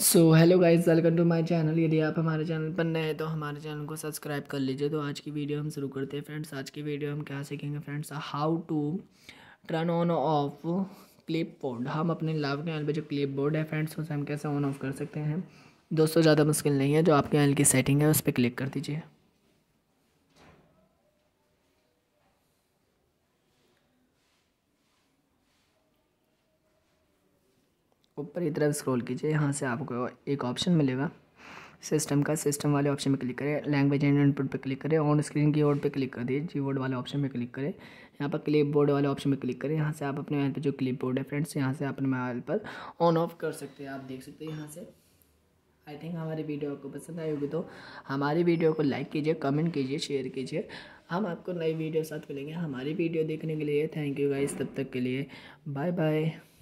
so hello guys welcome to my channel यदि आप हमारे चैनल पर नए हैं तो हमारे चैनल को सब्सक्राइब कर लीजिए तो आज की वीडियो हम शुरू करते हैं फ्रेंड्स आज की वीडियो हम क्या सीखेंगे friends how to turn on off clipboard हम अपने लाभ के पे जो क्लिप बोर्ड है फ्रेंड्स उसे हम कैसे ऑन ऑफ कर सकते हैं दोस्तों ज़्यादा मुश्किल नहीं है जो आपके एल की सेटिंग है उस पर क्लिक कर दीजिए ऊपर की तरफ स्क्रॉल कीजिए यहाँ से आपको एक ऑप्शन मिलेगा सिस्टम का सिस्टम वाले ऑप्शन में क्लिक करें लैंग्वेज एंड इनपुट पर क्लिक करें ऑन स्क्रीन की बोर्ड पे क्लिक कर दिए जी वाले ऑप्शन में क्लिक करें यहाँ पर क्लिप बोर्ड वाले ऑप्शन में क्लिक करें यहाँ से आप अपने मोबाइल पर जो क्लिप बोर्ड है फ्रेंड्स यहाँ से अपने मोबाइल पर ऑन ऑफ कर सकते हैं आप देख सकते हैं यहाँ से आई थिंक हमारी वीडियो आपको पसंद आई होगी तो हमारी वीडियो को लाइक कीजिए कमेंट कीजिए शेयर कीजिए हम आपको नई वीडियो साथ मिलेंगे हमारी वीडियो देखने के लिए थैंक यू गाइस तब तक के लिए बाय बाय